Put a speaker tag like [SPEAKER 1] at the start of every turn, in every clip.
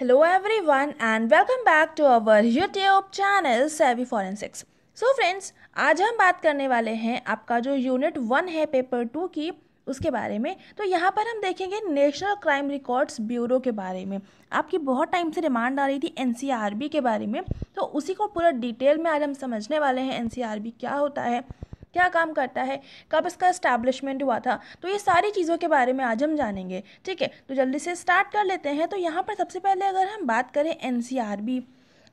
[SPEAKER 1] Hello everyone and welcome back to our YouTube channel Savvy Forensics. So friends, आज हम बात करने वाले हैं आपका जो यूनिट वन है पेपर टू की उसके बारे में तो यहाँ पर हम देखेंगे नेशनल क्राइम रिकॉर्ड्स ब्यूरो के बारे में आपकी बहुत टाइम से डिमांड आ रही थी एन के बारे में तो उसी को पूरा डिटेल में आज हम समझने वाले हैं एन क्या होता है क्या काम करता है कब इसका इस्टेब्लिशमेंट हुआ था तो ये सारी चीज़ों के बारे में आज हम जानेंगे ठीक है तो जल्दी से स्टार्ट कर लेते हैं तो यहाँ पर सबसे पहले अगर हम बात करें एन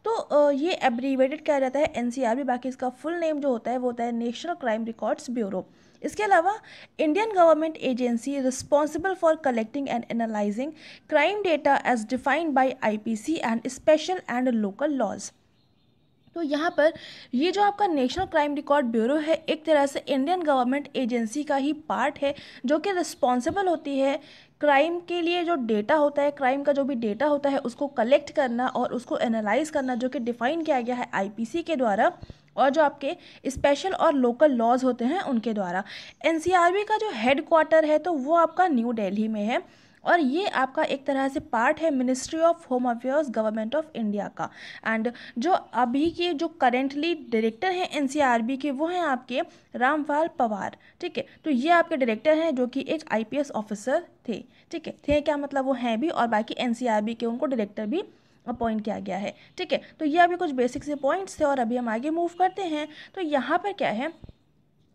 [SPEAKER 1] तो ये एब्रीवेटेड क्या जाता है एन बाकी इसका फुल नेम जो होता है वो होता है नेशनल क्राइम रिकॉर्ड्स ब्यूरो इसके अलावा Indian government agency responsible for collecting and analysing crime data as defined by IPC and special and local laws तो यहाँ पर ये जो आपका नेशनल क्राइम रिकॉर्ड ब्यूरो है एक तरह से इंडियन गवर्नमेंट एजेंसी का ही पार्ट है जो कि रिस्पॉन्सिबल होती है क्राइम के लिए जो डेटा होता है क्राइम का जो भी डेटा होता है उसको कलेक्ट करना और उसको एनालाइज करना जो कि डिफाइन किया गया है आईपीसी के द्वारा और जो आपके स्पेशल और लोकल लॉज होते हैं उनके द्वारा एनसीआरबी का जो हेड क्वार्टर है तो वो आपका न्यू दिल्ली में है और ये आपका एक तरह से पार्ट है ministry of home affairs government of India का एंड जो अभी के जो करेंटली डायरेक्टर हैं एन के वो हैं आपके रामपाल पवार ठीक है तो ये आपके डायरेक्टर हैं जो कि एक आई ऑफिसर थे ठीक है थे क्या मतलब वो हैं भी और बाकी एन के उनको डायरेक्टर भी अपॉइंट किया गया है ठीक है तो ये अभी कुछ बेसिक से पॉइंट्स थे और अभी हम आगे मूव करते हैं तो यहाँ पर क्या है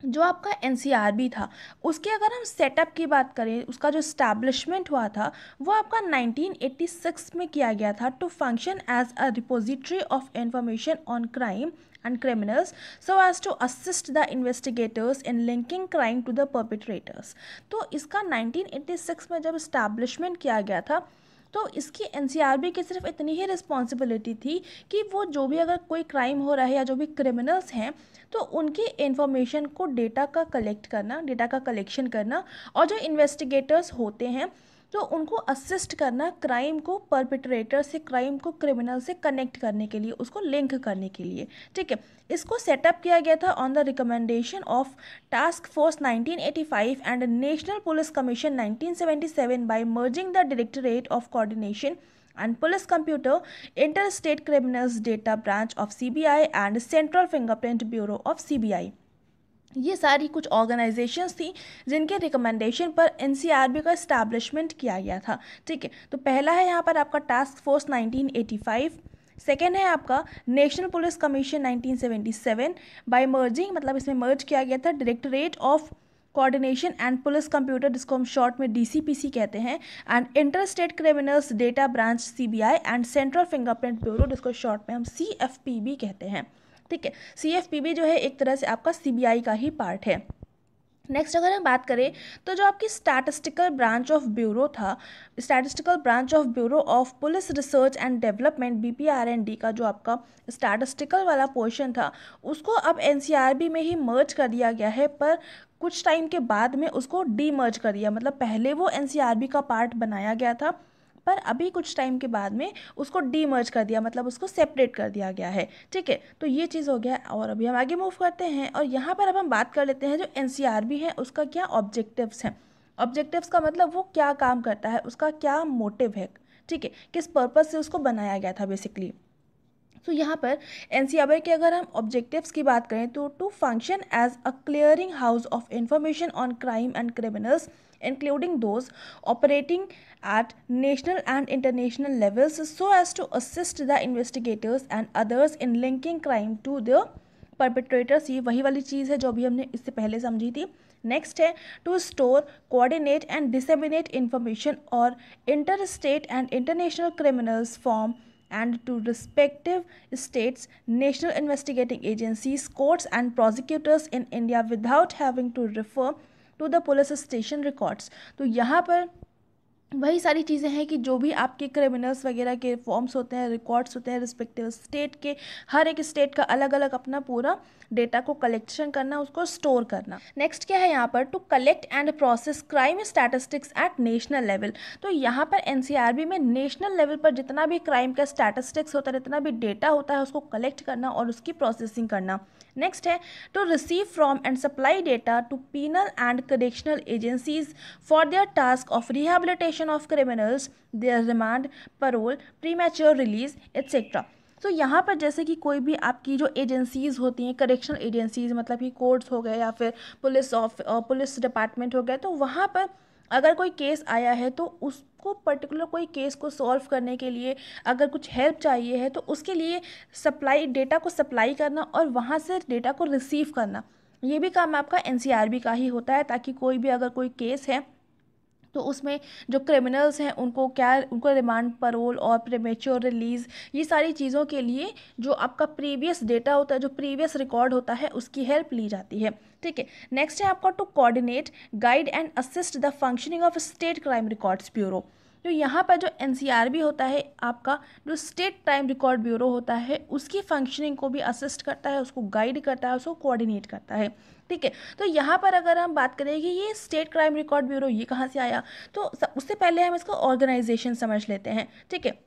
[SPEAKER 1] जो आपका एन था उसके अगर हम सेटअप की बात करें उसका जो स्टैब्लिशमेंट हुआ था वो आपका 1986 में किया गया था to function as a repository of information on crime and criminals so as to assist the investigators in linking crime to the perpetrators तो इसका 1986 में जब इस्टेब्लिशमेंट किया गया था तो इसकी एन की सिर्फ इतनी ही रिस्पॉन्सिबिलिटी थी कि वो जो भी अगर कोई क्राइम हो रहा है या जो भी क्रिमिनल्स हैं तो उनकी इन्फॉर्मेशन को डेटा का कलेक्ट करना डेटा का कलेक्शन करना और जो इन्वेस्टिगेटर्स होते हैं तो उनको असिस्ट करना क्राइम को परपिट्रेटर से क्राइम को क्रिमिनल से कनेक्ट करने के लिए उसको लिंक करने के लिए ठीक है इसको सेटअप किया गया था on the recommendation of task force 1985 and national police commission 1977 by merging the directorate of coordination and police computer inter state criminals data branch of C and central fingerprint bureau of C ये सारी कुछ organisations थी जिनके recommendation पर N का establishment किया गया था ठीक है तो पहला है यहाँ पर आपका टास्क फोर्स 1985 सेकेंड है आपका national police commission 1977 by merging मतलब इसमें मर्ज किया गया था directorate of coordination and police computer जिसको हम शॉर्ट में डीसीपीसी कहते हैं and inter state criminals data branch CBI and central fingerprint bureau जिसको शॉर्ट में हम सी कहते हैं ठीक है सी भी जो है एक तरह से आपका सी का ही पार्ट है नेक्स्ट अगर हम बात करें तो जो आपकी स्टैटिस्टिकल ब्रांच ऑफ ब्यूरो था statistical branch of bureau of police research and development B P R and D का जो आपका स्टैटिस्टिकल वाला पोर्शन था उसको अब एन सी आर बी में ही मर्ज कर दिया गया है पर कुछ टाइम के बाद में उसको डीमर्ज कर दिया मतलब पहले वो एन सी आर बी का पार्ट बनाया गया था पर अभी कुछ टाइम के बाद में उसको डीमर्ज कर दिया मतलब उसको सेपरेट कर दिया गया है ठीक है तो ये चीज़ हो गया और अभी हम आगे मूव करते हैं और यहाँ पर अब हम बात कर लेते हैं जो एन है उसका क्या ऑब्जेक्टिव्स हैं ऑब्जेक्टिव्स का मतलब वो क्या काम करता है उसका क्या मोटिव है ठीक है किस पर्पज़ से उसको बनाया गया था बेसिकली सो so, यहाँ पर एन के अगर हम ऑब्जेक्टिव्स की बात करें तो to function as a clearing house of information on crime and criminals including those operating at national and international levels so as to assist the investigators and others in linking crime to the perpetrators ये वही वाली चीज़ है जो भी हमने इससे पहले समझी थी नेक्स्ट है to store coordinate and disseminate information और inter state and international criminals form and to respective states, national investigating agencies, courts and prosecutors in India without having to refer to the police station records. So here. वही सारी चीज़ें हैं कि जो भी आपके criminals वगैरह के फॉर्म्स होते हैं रिकॉर्ड्स होते हैं रिस्पेक्टिव स्टेट के हर एक स्टेट का अलग अलग अपना पूरा डेटा को कलेक्शन करना उसको स्टोर करना नेक्स्ट क्या है यहाँ पर to collect and process crime statistics at national level तो यहाँ पर एन में नेशनल लेवल पर जितना भी क्राइम का स्टैटिस्टिक्स होता है जितना भी डेटा होता है उसको कलेक्ट करना और उसकी प्रोसेसिंग करना नेक्स्ट है to receive from and supply data to penal and correctional agencies for their task of rehabilitation protection of criminals their remand parole premature release etcetera तो यहाँ पर जैसे कि कोई भी आपकी जो एजेंसीज़ होती हैं करेक्शनल एजेंसीज़ मतलब कि कोर्ट्स हो गए या फिर पुलिस ऑफ पुलिस डिपार्टमेंट हो गया तो वहाँ पर अगर कोई केस आया है तो उसको पर्टिकुलर कोई केस को सॉल्व करने के लिए अगर कुछ हेल्प चाहिए है तो उसके लिए सप्लाई डेटा को सप्लाई करना और वहाँ से डेटा को रिसीव करना ये भी काम आपका एन का ही होता है ताकि कोई भी अगर कोई केस है तो उसमें जो क्रिमिनल्स हैं उनको क्या उनको रिमांड परोल और प्रेमेच्योर रिलीज़ ये सारी चीज़ों के लिए जो आपका प्रीवियस डेटा होता है जो प्रीवियस रिकॉर्ड होता है उसकी हेल्प ली जाती है ठीक है नेक्स्ट है आपका to coordinate guide and assist the functioning of state crime records bureau तो यहाँ पर जो एन होता है आपका जो स्टेट क्राइम रिकॉर्ड ब्यूरो होता है उसकी फंक्शनिंग को भी असिस्ट करता है उसको गाइड करता है उसको कोऑर्डिनेट करता है ठीक है तो यहाँ पर अगर हम बात करेंगे ये स्टेट क्राइम रिकॉर्ड ब्यूरो ये कहाँ से आया तो उससे पहले हम इसको ऑर्गेनाइजेशन समझ लेते हैं ठीक है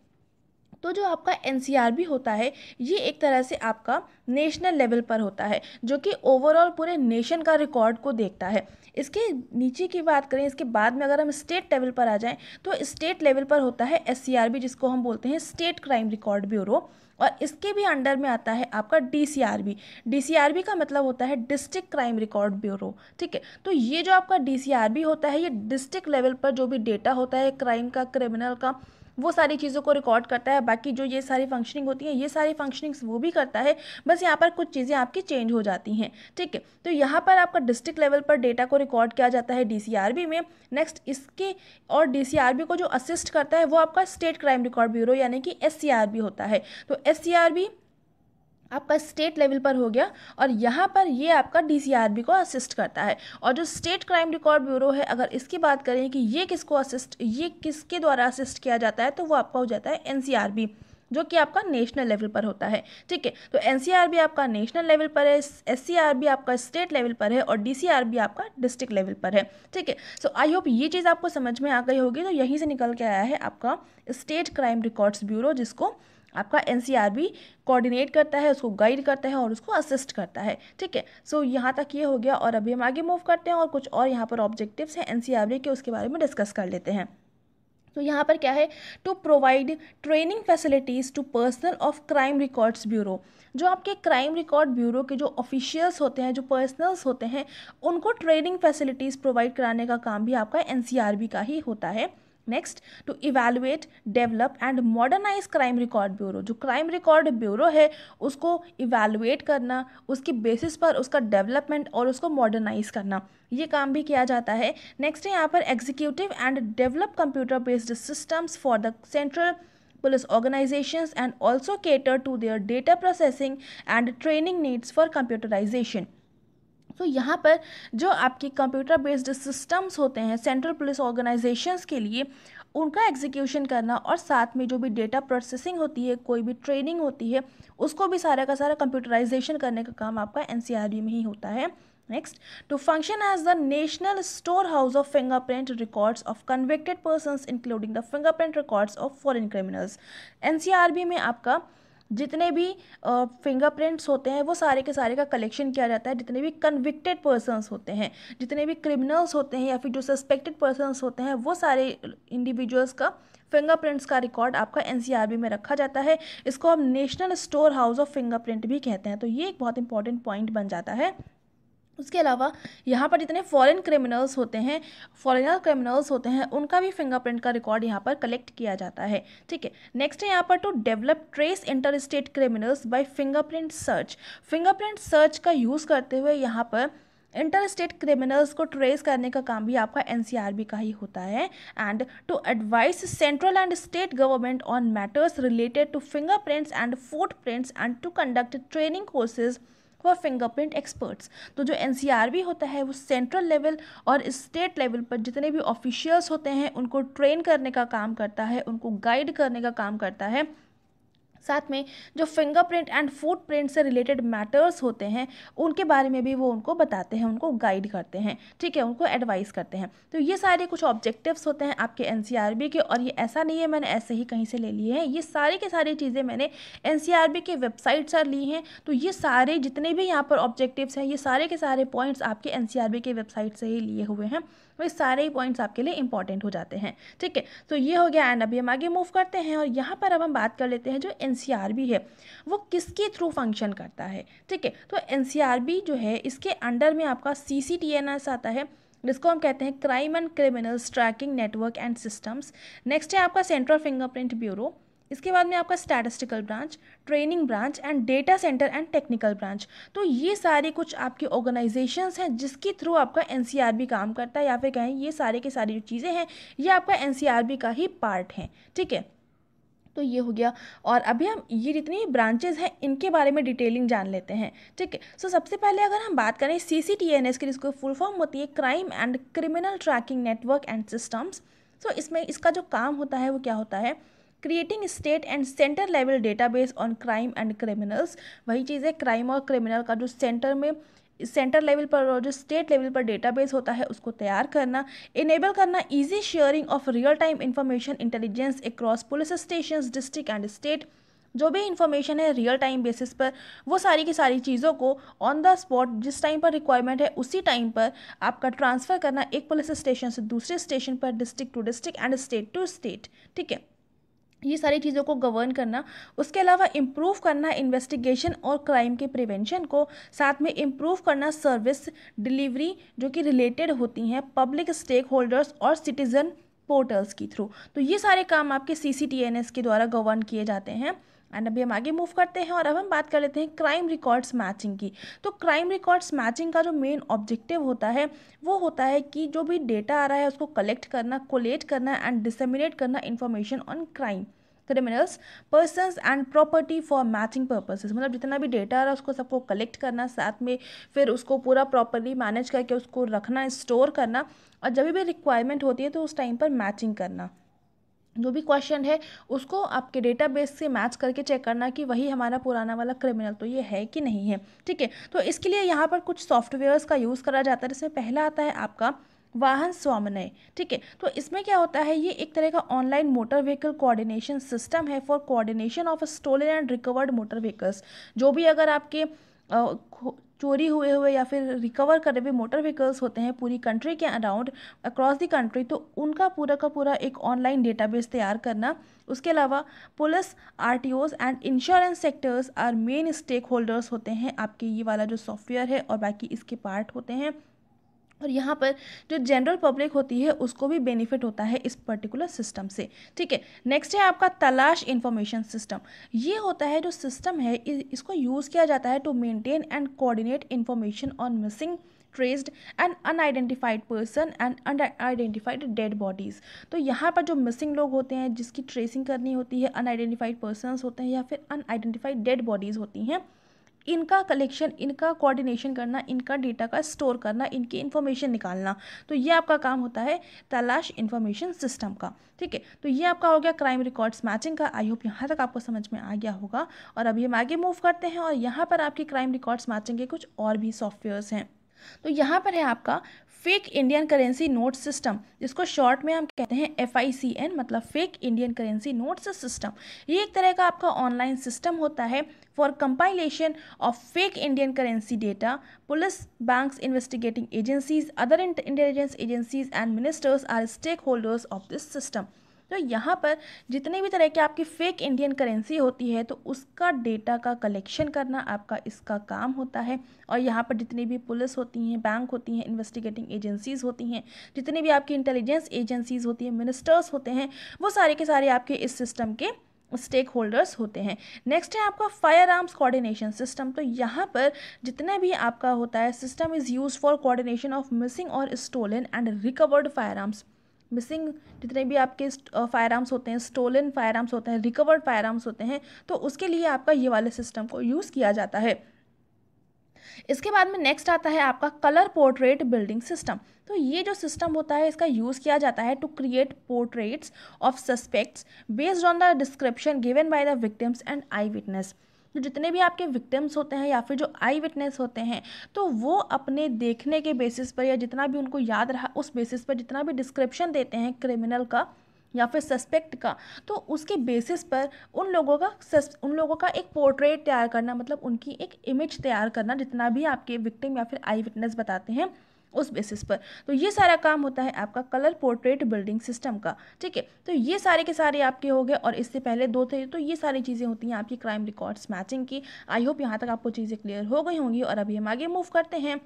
[SPEAKER 1] तो जो आपका एन होता है ये एक तरह से आपका नेशनल लेवल पर होता है जो कि ओवरऑल पूरे नेशन का रिकॉर्ड को देखता है इसके नीचे की बात करें इसके बाद में अगर हम स्टेट लेवल पर आ जाएं तो स्टेट लेवल पर होता है एस जिसको हम बोलते हैं स्टेट क्राइम रिकॉर्ड ब्यूरो और इसके भी अंडर में आता है आपका डीसीआरबी डीसीआरबी का मतलब होता है डिस्ट्रिक्ट क्राइम रिकॉर्ड ब्यूरो ठीक है तो ये जो आपका डीसीआरबी होता है ये डिस्ट्रिक्ट लेवल पर जो भी डेटा होता है क्राइम का क्रिमिनल का वो सारी चीज़ों को रिकॉर्ड करता है बाकी जो ये सारी फंक्शनिंग होती है ये सारी फंक्शनिंग्स वो भी करता है बस यहाँ पर कुछ चीज़ें आपकी चेंज हो जाती हैं ठीक है तो यहाँ पर आपका डिस्ट्रिक्ट लेवल पर डेटा को रिकॉर्ड किया जाता है डी में नेक्स्ट इसके और डी को जो असिस्ट करता है वो आपका स्टेट क्राइम रिकॉर्ड ब्यूरो यानी कि एस होता है तो एस आपका स्टेट लेवल पर हो गया और यहाँ पर ये आपका डीसीआरबी को असिस्ट करता है और जो स्टेट क्राइम रिकॉर्ड ब्यूरो है अगर इसकी बात करें कि ये किसको असिस्ट ये किसके द्वारा असिस्ट किया जाता है तो वो आपका हो जाता है एनसीआरबी जो कि आपका नेशनल लेवल पर होता है ठीक है तो एन आपका नेशनल लेवल पर है एस सी आपका स्टेट लेवल पर है और डी आपका डिस्ट्रिक्ट लेवल पर है ठीक है सो आई होप ये चीज़ आपको समझ में आ गई होगी तो यहीं से निकल के आया है आपका स्टेट क्राइम रिकॉर्ड्स ब्यूरो जिसको आपका एन कोऑर्डिनेट करता है उसको गाइड करता है और उसको असिस्ट करता है ठीक है सो यहाँ तक ये हो गया और अभी हम आगे मूव करते हैं और कुछ और यहाँ पर ऑब्जेक्टिव्स हैं एन के उसके बारे में डिस्कस कर लेते हैं तो यहाँ पर क्या है to provide training facilities to personal of crime records bureau जो आपके क्राइम रिकॉर्ड ब्यूरो के जो ऑफिशियल्स होते हैं जो पर्सनल्स होते हैं उनको ट्रेनिंग फैसिलिटीज़ प्रोवाइड कराने का काम भी आपका एन का ही होता है next to evaluate develop and modernise crime record bureau जो क्राइम रिकॉर्ड ब्यूरो है उसको इवेलुएट करना उसके बेसिस पर उसका डेवलपमेंट और उसको मॉडर्नाइज करना ये काम भी किया जाता है नेक्स्ट है यहाँ पर executive and develop computer based systems for the central police organisation and also cater to their data processing and training needs for computerisation तो यहाँ पर जो आपके कंप्यूटर बेस्ड सिस्टम्स होते हैं सेंट्रल पुलिस ऑर्गेनाइजेशंस के लिए उनका एग्जीक्यूशन करना और साथ में जो भी डेटा प्रोसेसिंग होती है कोई भी ट्रेनिंग होती है उसको भी सारा का सारा कंप्यूटराइजेशन करने का काम आपका एन e में ही होता है next to function as the national store house of fingerprint records of convicted person including the fingerprint records of foreign criminals एन में आपका जितने भी फिंगरप्रिंट्स होते हैं वो सारे के सारे का कलेक्शन किया जाता है जितने भी कन्विक्टेड पर्सनस होते हैं जितने भी क्रिमिनल्स होते हैं या फिर जो सस्पेक्टेड पर्सनस होते हैं वो सारे इंडिविजुअल्स का फिंगरप्रिंट्स का रिकॉर्ड आपका एन में रखा जाता है इसको हम national store house of fingerprint भी कहते हैं तो ये एक बहुत इंपॉर्टेंट पॉइंट बन जाता है उसके अलावा यहाँ पर जितने फॉरेन क्रिमिनल्स होते हैं फॉरेनर क्रिमिनल्स होते हैं उनका भी फिंगरप्रिंट का रिकॉर्ड यहाँ पर कलेक्ट किया जाता है ठीक है नेक्स्ट है यहाँ पर to develop trace inter state criminals by fingerprint search fingerprint search का यूज़ करते हुए यहाँ पर इंटर स्टेट क्रिमिनल्स को ट्रेस करने का काम भी आपका एन का ही होता है and to advise central and state government on matters related to fingerprints and footprints and to conduct training courses व फिंगरप्रिंट एक्सपर्ट्स तो जो एन होता है वो सेंट्रल लेवल और स्टेट लेवल पर जितने भी ऑफिशियल्स होते हैं उनको ट्रेन करने का काम करता है उनको गाइड करने का काम करता है साथ में जो फिंगरप्रिंट एंड फुटप्रिंट से रिलेटेड मैटर्स होते हैं उनके बारे में भी वो उनको बताते हैं उनको गाइड करते हैं ठीक है उनको एडवाइस करते हैं तो ये सारे कुछ ऑब्जेक्टिव्स होते हैं आपके एन के और ये ऐसा नहीं है मैंने ऐसे ही कहीं से ले लिए हैं ये सारी की सारी चीज़ें मैंने एन के वेबसाइट से ली हैं तो ये सारे जितने भी यहाँ पर ऑब्जेक्टिव्स हैं ये सारे के सारे पॉइंट्स आपके एन के वेबसाइट से ही लिए हुए हैं तो ये सारे ही पॉइंट्स आपके लिए इंपॉर्टेंट हो जाते हैं ठीक है तो ये हो गया एंड अभी हम आगे मूव करते हैं और यहाँ पर अब हम बात कर लेते हैं जो एन है वो किसके थ्रू फंक्शन करता है ठीक है तो एन जो है इसके अंडर में आपका सी आता है जिसको हम कहते हैं crime and criminals tracking network and systems next है आपका सेंट्रल फिंगरप्रिंट ब्यूरो इसके बाद में आपका statistical branch training branch and data centre and technical branch तो ये सारे कुछ आपके ऑर्गेनाइजेशंस हैं जिसके थ्रू आपका एन काम करता है या फिर कहें ये सारे के सारी जो चीज़ें हैं ये आपका एन का ही पार्ट हैं ठीक है तो ये हो गया और अभी हम ये जितनी ब्रांचेज हैं इनके बारे में डिटेलिंग जान लेते हैं ठीक है सो सबसे पहले अगर हम बात करें C C T N S की जिसको फुल फॉर्म होती है crime and criminal tracking network and systems so इसमें इसका जो काम होता है वो क्या होता है creating state and centre level database on crime and criminals वही चीज़ है क्राइम और क्रिमिनल का जो सेंटर में सेंटर लेवल पर और जो स्टेट लेवल पर डेटाबेस होता है उसको तैयार करना इनेबल करना easy sharing of real time information intelligence across police station district and state जो भी इंफॉर्मेशन है रियल टाइम बेसिस पर वो सारी की सारी चीज़ों को ऑन द स्पॉट जिस टाइम पर रिक्वायरमेंट है उसी टाइम पर आपका ट्रांसफ़र करना एक पुलिस स्टेशन से दूसरे स्टेशन पर district to district and state to state ठीक है ये सारी चीज़ों को गवर्न करना उसके अलावा इम्प्रूव करना इन्वेस्टिगेशन और क्राइम के प्रिवेंशन को साथ में इम्प्रूव करना सर्विस डिलीवरी जो कि रिलेटेड होती हैं पब्लिक स्टेक होल्डर्स और सिटीज़न पोर्टल्स के थ्रू तो ये सारे काम आपके सी के द्वारा गवर्न किए जाते हैं एंड अभी हम आगे मूव करते हैं और अब हम बात कर लेते हैं क्राइम रिकॉर्ड्स मैचिंग की तो क्राइम रिकॉर्ड्स मैचिंग का जो मेन ऑब्जेक्टिव होता है वो होता है कि जो भी डेटा आ रहा है उसको कलेक्ट करना कोलेट करना एंड डिसमिनेट करना information on crime criminals person and property for matching purposes मतलब जितना भी डेटा आ रहा है उसको सबको कलेक्ट करना साथ में फिर उसको पूरा प्रॉपरली मैनेज करके उसको रखना स्टोर करना और जब भी रिक्वायरमेंट होती है तो उस टाइम पर मैचिंग करना जो भी क्वेश्चन है उसको आपके डेटाबेस से मैच करके चेक करना कि वही हमारा पुराना वाला क्रिमिनल तो ये है कि नहीं है ठीक है तो इसके लिए यहाँ पर कुछ सॉफ्टवेयर्स का यूज़ करा जाता है जिसमें पहला आता है आपका वाहन स्वामनय ठीक है तो इसमें क्या होता है ये एक तरह का online motor vehicle coordination system है for coordination of stolen and recovered motor vehicles जो भी अगर आपके चोरी हुए हुए या फिर रिकवर करे हुए मोटर व्हीकल्स होते हैं पूरी कंट्री के अराउंड अक्रॉस दी कंट्री तो उनका पूरा का पूरा एक ऑनलाइन डेटाबेस तैयार करना उसके अलावा police are and insurance sectors are main stakeholders होते हैं आपके ये वाला जो सॉफ्टवेयर है और बाकी इसके पार्ट होते हैं और यहाँ पर जो जनरल पब्लिक होती है उसको भी बेनिफिट होता है इस पर्टिकुलर सिस्टम से ठीक है नेक्स्ट है आपका तलाश इन्फॉर्मेशन सिस्टम ये होता है जो सिस्टम है इसको यूज़ किया जाता है to maintain and coordinate information on missing traced and unidentified person and unidentified dead bodies तो यहाँ पर जो मिसिंग लोग होते हैं जिसकी ट्रेसिंग करनी होती है अनआइडेंटिफाइड पर्सनस होते हैं या फिर अनआइडेंटिफाइड डेड बॉडीज़ होती हैं इनका कलेक्शन इनका कोऑर्डिनेशन करना इनका डेटा का स्टोर करना इनकी इन्फॉर्मेशन निकालना तो ये आपका काम होता है तलाश इन्फॉर्मेशन सिस्टम का ठीक है तो ये आपका हो गया क्राइम रिकॉर्ड्स मैचिंग का आई होप यहाँ तक आपको समझ में आ गया होगा और अभी हम आगे मूव करते हैं और यहाँ पर आपकी क्राइम रिकॉर्ड्स मैचिंग के कुछ और भी सॉफ्टवेयर्स हैं तो यहाँ पर है आपका fake Indian currency note system जिसको शॉर्ट में हम कहते हैं एफ मतलब fake Indian currency notes system ये एक तरह का आपका ऑनलाइन सिस्टम होता है for compilation of fake Indian currency data police banks investigating agencies other intelligence agencies and ministers are stakeholders of this system तो यहाँ पर जितने भी तरह की आपकी फ़ेक इंडियन करेंसी होती है तो उसका डेटा का कलेक्शन करना आपका इसका काम होता है और यहाँ पर जितनी भी पुलिस होती हैं बैंक होती हैं इन्वेस्टिगेटिंग एजेंसीज़ होती हैं जितनी भी आपकी इंटेलिजेंस एजेंसीज़ होती हैं मिनिस्टर्स होते हैं वो सारे के सारे आपके इस सिस्टम के स्टेक होल्डर्स होते हैं नेक्स्ट है आपका फायर आर्म्स कोऑर्डिनेशन सिस्टम तो यहाँ पर जितना भी आपका होता है system is use for coordination of missing और stolen and recovered firearms missing जितने भी आपके फायर आर्म्स होते हैं स्टोलन फायर आर्म्स होते हैं रिकवर्ड फायर आर्म्स होते हैं तो उसके लिए आपका ये वाले सिस्टम को यूज़ किया जाता है इसके बाद में नेक्स्ट आता है आपका कलर पोर्ट्रेट बिल्डिंग सिस्टम तो ये जो सिस्टम होता है इसका यूज़ किया जाता है to create portraits of suspects based on the description given by the victims and eyewitness तो जितने भी आपके विक्टिम्स होते हैं या फिर जो आई विटनेस होते हैं तो वो अपने देखने के बेसिस पर या जितना भी उनको याद रहा उस बेसिस पर जितना भी डिस्क्रिप्शन देते हैं क्रिमिनल का या फिर सस्पेक्ट का तो उसके बेसिस पर उन लोगों का सस्... उन लोगों का एक पोर्ट्रेट तैयार करना मतलब उनकी एक इमेज तैयार करना जितना भी आपके विक्टिम या फिर आई विटनेस बताते हैं उस बेसिस पर तो ये सारा काम होता है आपका कलर पोर्ट्रेट बिल्डिंग सिस्टम का ठीक है तो ये सारे के सारे आपके हो गए और इससे पहले दो थे तो ये सारी चीज़ें होती हैं आपकी क्राइम रिकॉर्ड्स मैचिंग की आई होप यहाँ तक आपको चीज़ें क्लियर हो गई होंगी और अभी हम आगे मूव करते हैं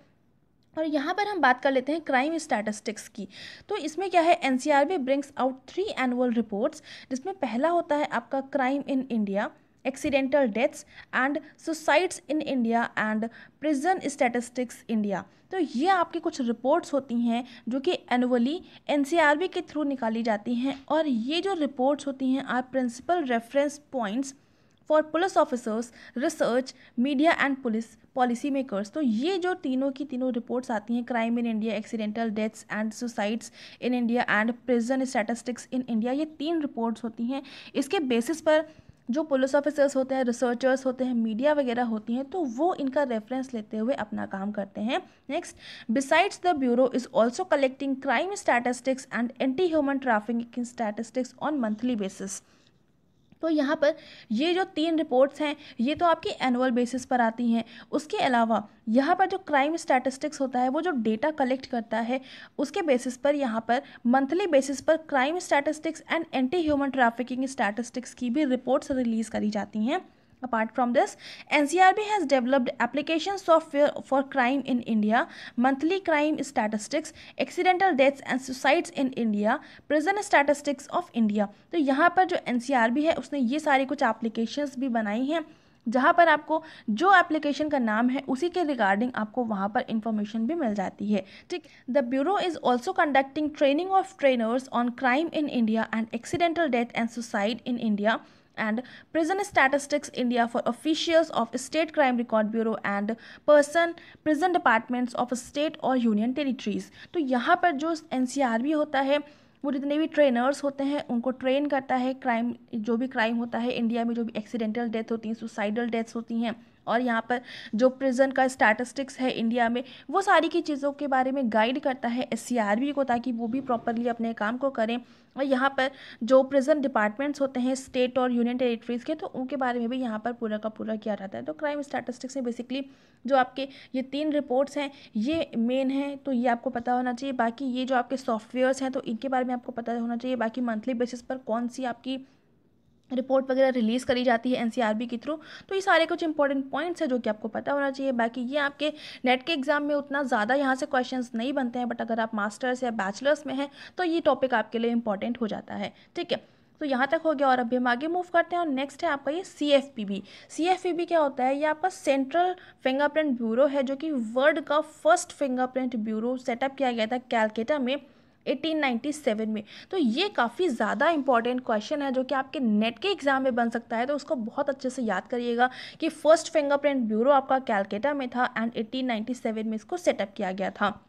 [SPEAKER 1] और यहाँ पर हम बात कर लेते हैं क्राइम स्टैटिस्टिक्स की तो इसमें क्या है N C R brings out three annual reports जिसमें पहला होता है आपका crime in India accidental deaths and suicides in India and prison statistics India तो ये आपकी कुछ रिपोर्ट्स होती हैं जो कि एनुअली एन के थ्रू निकाली जाती हैं और ये जो रिपोर्ट्स होती हैं are principal reference points for police officers research media and police policy makers तो ये जो तीनों की तीनों रिपोर्ट्स आती हैं crime in India accidental deaths and suicides in India and prison statistics in India ये तीन रिपोर्ट्स होती हैं इसके बेसिस पर जो पुलिस ऑफिसर्स होते हैं रिसर्चर्स होते हैं मीडिया वगैरह होती हैं तो वो इनका रेफरेंस लेते हुए अपना काम करते हैं next besides the bureau is also collecting crime statistics and anti human trafficking statistics on monthly basis तो यहाँ पर ये जो तीन रिपोर्ट्स हैं ये तो आपकी एनुअल बेसिस पर आती हैं उसके अलावा यहाँ पर जो क्राइम स्टैटिस्टिक्स होता है वो जो डेटा कलेक्ट करता है उसके बेसिस पर यहाँ पर मंथली बेसिस पर crime statistics and anti human trafficking statistics की भी रिपोर्ट्स रिलीज़ करी जाती हैं Apart from this, NCRB has developed application software for crime in India, monthly crime statistics, accidental deaths and suicides in India, prison statistics of India. तो यहाँ पर जो NCRB है उसने ये सारी कुछ applications भी बनाई हैं जहाँ पर आपको जो एप्लीकेशन का नाम है उसी के रिगार्डिंग आपको वहाँ पर इंफॉर्मेशन भी मिल जाती है ठीक the bureau is also conducting training of trainers on crime in India and accidental death and suicide in India and Prison Statistics India for officials of State Crime Record Bureau and person prison departments of state और union territories तो यहाँ पर जो एन होता है वो जितने भी ट्रेनर्स होते हैं उनको ट्रेन करता है क्राइम जो भी क्राइम होता है इंडिया में जो भी एक्सीडेंटल डेथ होती हैं सुसाइडल डेथ्स होती हैं और यहाँ पर जो प्रिजन का स्टैटिस्टिक्स है इंडिया में वो सारी की चीज़ों के बारे में गाइड करता है एस को ताकि वो भी प्रॉपरली अपने काम को करें और यहाँ पर जो प्रिजन डिपार्टमेंट्स होते हैं स्टेट और यूनियन टेरिटरीज़ के तो उनके बारे में भी यहाँ पर पूरा का पूरा किया जाता है तो क्राइम स्टैटिस्टिक्स में बेसिकली जो आपके ये तीन रिपोर्ट्स हैं ये मेन हैं तो ये आपको पता होना चाहिए बाकी ये जो आपके सॉफ्टवेयर्स हैं तो इनके बारे में आपको पता होना चाहिए बाकी मंथली बेसिस पर कौन सी आपकी रिपोर्ट वगैरह रिलीज़ करी जाती है एन के थ्रू तो ये सारे कुछ इंपॉर्टेंट पॉइंट्स हैं जो कि आपको पता होना चाहिए बाकी ये आपके नेट के एग्ज़ाम में उतना ज़्यादा यहाँ से क्वेश्चंस नहीं बनते हैं बट अगर आप मास्टर्स या बैचलर्स में हैं तो ये टॉपिक आपके लिए इंपॉर्टेंट हो जाता है ठीक है तो यहाँ तक हो गया और अभी हम आगे मूव करते हैं और नेक्स्ट है आपका ये C F P B C F P B क्या होता है ये आपका सेंट्रल फिंगरप्रिंट ब्यूरो है जो कि वर्ल्ड का फर्स्ट फिंगरप्रिंट ब्यूरो सेटअप किया गया था कैलकाटा में 1897 में तो ये काफ़ी ज़्यादा इंपॉर्टेंट क्वेश्चन है जो कि आपके नेट के एग्जाम में बन सकता है तो उसको बहुत अच्छे से याद करिएगा कि फर्स्ट फिंगरप्रिंट ब्यूरो आपका कैलकेटा में था एंड 1897 में इसको सेटअप किया गया था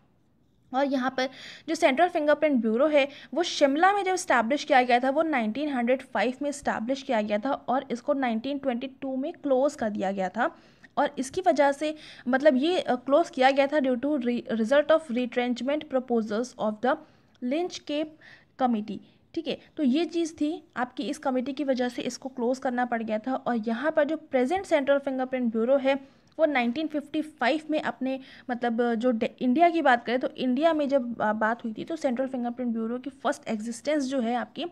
[SPEAKER 1] और यहाँ पर जो सेंट्रल फिंगरप्रिंट ब्यूरो है वो शिमला में जब इस्टेब्लिश किया गया था वो 1905 में इस्टेब्लिश किया गया था और इसको 1922 में क्लोज़ कर दिया गया था और इसकी वजह से मतलब ये क्लोज किया गया था due to result of retrenchment proposals of the Lynch Cape committee ठीक है तो ये चीज़ थी आपकी इस कमेटी की वजह से इसको क्लोज करना पड़ गया था और यहाँ पर जो प्रेजेंट सेंट्रल फिंगरप्रिंट ब्यूरो है वो 1955 में अपने मतलब जो इंडिया की बात करें तो इंडिया में जब बात हुई थी तो सेंट्रल फिंगरप्रिंट ब्यूरो की फर्स्ट एग्जिस्टेंस जो है आपकी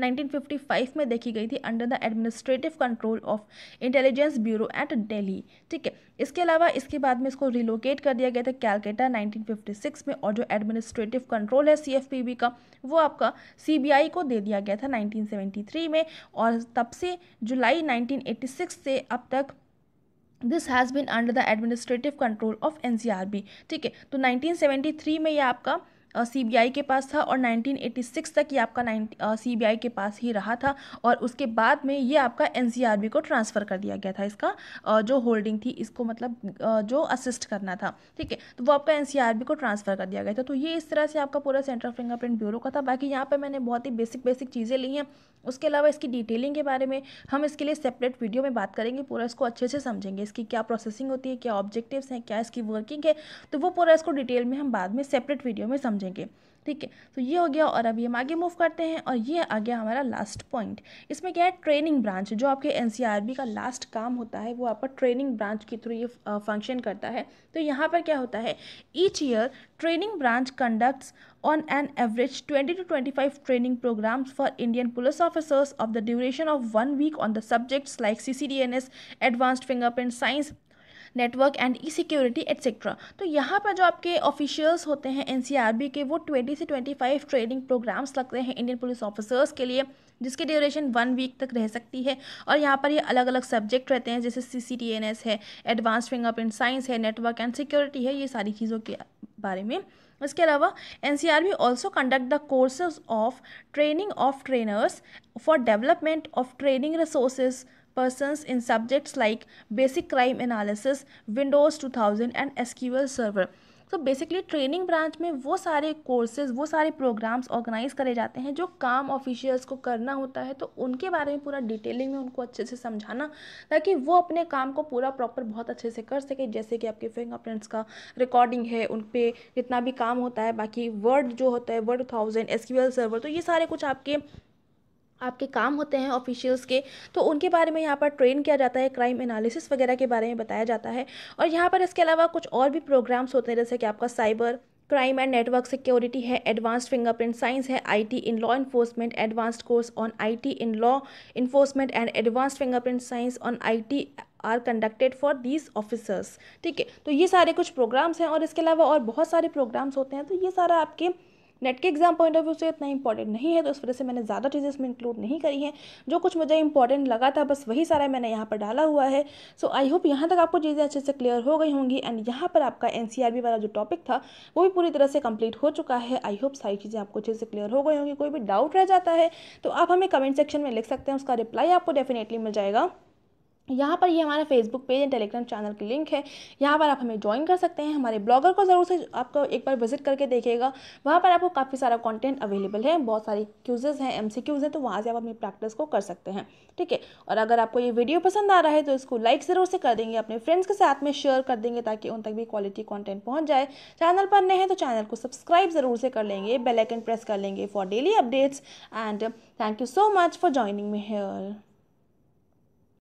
[SPEAKER 1] 1955 में देखी गई थी under the administrative control of intelligence bureau at Delhi ठीक है इसके अलावा इसके बाद में इसको रिलोकेट कर दिया गया था कैलकाटा 1956 में और जो एडमिनिस्ट्रेटिव कंट्रोल है सी का वो आपका सी को दे दिया गया था 1973 में और तब से जुलाई 1986 से अब तक this has been under the administrative control of N ठीक है तो नाइनटीन में यह आपका सीबीआई के पास था और 1986 तक ये आपका सीबीआई के पास ही रहा था और उसके बाद में ये आपका एनसीआरबी e को ट्रांसफ़र कर दिया गया था इसका जो होल्डिंग थी इसको मतलब जो असिस्ट करना था ठीक है तो वो आपका एनसीआरबी e को ट्रांसफ़र कर दिया गया था तो ये इस तरह से आपका पूरा सेंट्रल फिंगरप्रिंट ब्यूरो का था बाकी यहाँ पर मैंने बहुत ही बेसिक बेसिक चीज़ें ली हैं उसके अलावा इसकी डिटेलिंग के बारे में हम इसके लिए सेपरेट वीडियो में बात करेंगे पूरा इसको अच्छे से समझेंगे इसकी क्या प्रोसेसिंग होती है क्या ऑब्जेक्टिव्स हैं क्या इसकी वर्किंग है तो वो पूरा इसको डिटेल में हम बाद में सेपरेट वीडियो में समझेंगे समझेंगे ठीक है तो ये हो गया और अभी हम आगे मूव करते हैं और ये आ गया हमारा लास्ट पॉइंट इसमें क्या है ट्रेनिंग ब्रांच जो आपके एनसीआरबी का लास्ट काम होता है वो आपका ट्रेनिंग ब्रांच के थ्रू ये फंक्शन करता है तो यहाँ पर क्या होता है each year training branch conducts on an average twenty to twenty five training programs for Indian police officers of the duration of one week on the subjects like C C D N S advanced fingerprint science network and E security etcetera तो यहाँ पर जो आपके officials होते हैं N के वो twenty से ट्वेंटी फाइव ट्रेनिंग प्रोग्राम्स लगते हैं इंडियन पुलिस ऑफिसर्स के लिए जिसके ड्यूरेशन वन वीक तक रह सकती है और यहाँ पर ये अलग अलग सब्जेक्ट रहते हैं जैसे C C T N S है एडवांस फिंगरप्रिंट साइंस है नेटवर्क एंड सिक्योरिटी है ये सारी चीज़ों के बारे में इसके अलावा N C R B also conduct the courses of training of trainers for development of training resources persons in subjects like basic crime analysis windows 2000 and sql server तो बेसिकली ट्रेनिंग ब्रांच में वो सारे courses वो सारे programmes organise करे जाते हैं जो काम ऑफिशियल्स को करना होता है तो उनके बारे में पूरा डिटेलिंग में उनको अच्छे से समझाना ताकि वो अपने काम को पूरा प्रॉपर बहुत अच्छे से कर सके जैसे कि आपके फिंगरप्रिंट्स का रिकॉर्डिंग है उन पर जितना भी काम होता है बाकी वर्ड जो होता है वर्ड थाउजेंड एस सर्वर तो ये सारे कुछ आपके आपके काम होते हैं ऑफिशियल्स के तो उनके बारे में यहाँ पर ट्रेन किया जाता है क्राइम एनालिसिस वगैरह के बारे में बताया जाता है और यहाँ पर इसके अलावा कुछ और भी प्रोग्राम्स होते हैं जैसे कि आपका cyber crime and network security है एडवांस्ड फिंगरप्रिंट साइंस है IT in law enforcement advanced course on IT in law enforcement and advanced fingerprint science on IT are conducted for these officers ठीक है तो ये सारे कुछ प्रोग्राम्स हैं और इसके अलावा और बहुत सारे प्रोग्राम्स होते हैं तो ये सारा आपके नेट के एग्जाम पॉइंट ऑफ व्यू से इतना इंपॉर्टेंट नहीं है तो इस वजह से मैंने ज़्यादा चीज़ें इसमें इंक्लूड नहीं करी हैं जो कुछ मुझे इंपॉर्टेंट लगा था बस वही सारा मैंने यहाँ पर डाला हुआ है सो आई होप यहाँ तक आपको चीज़ें अच्छे से क्लियर हो गई होंगी एंड यहाँ पर आपका एन वाला जो टॉपिक था वो भी पूरी तरह से कंप्लीट हो चुका है आई होप सारी चीज़ें आपको अच्छे से क्लियर हो गई होंगी कोई भी डाउट रह जाता है तो आप हमें कमेंट सेक्शन में लिख सकते हैं उसका रिप्लाई आपको डेफिनेटली मिल जाएगा यहाँ पर ये हमारा Facebook page and Telegram channel की लिंक है यहाँ पर आप हमें ज्वाइन कर सकते हैं हमारे ब्लॉगर को ज़रूर से आपको एक बार विजिट करके देखेगा वहाँ पर आपको काफ़ी सारा कंटेंट अवेलेबल है बहुत सारे क्यूजेज़ हैं एम हैं तो वहाँ से आप अपनी प्रैक्टिस को कर सकते हैं ठीक है और अगर आपको ये वीडियो पसंद आ रहा है तो इसको लाइक ज़रूर से कर देंगे अपने फ्रेंड्स के साथ में शेयर कर देंगे ताकि उन तक भी क्वालिटी कॉन्टेंट पहुँच जाए चैनल पर नए हैं तो चैनल को सब्सक्राइब ज़रूर से कर लेंगे बेलैकन प्रेस कर लेंगे for daily updates and thank you so much for joining me hair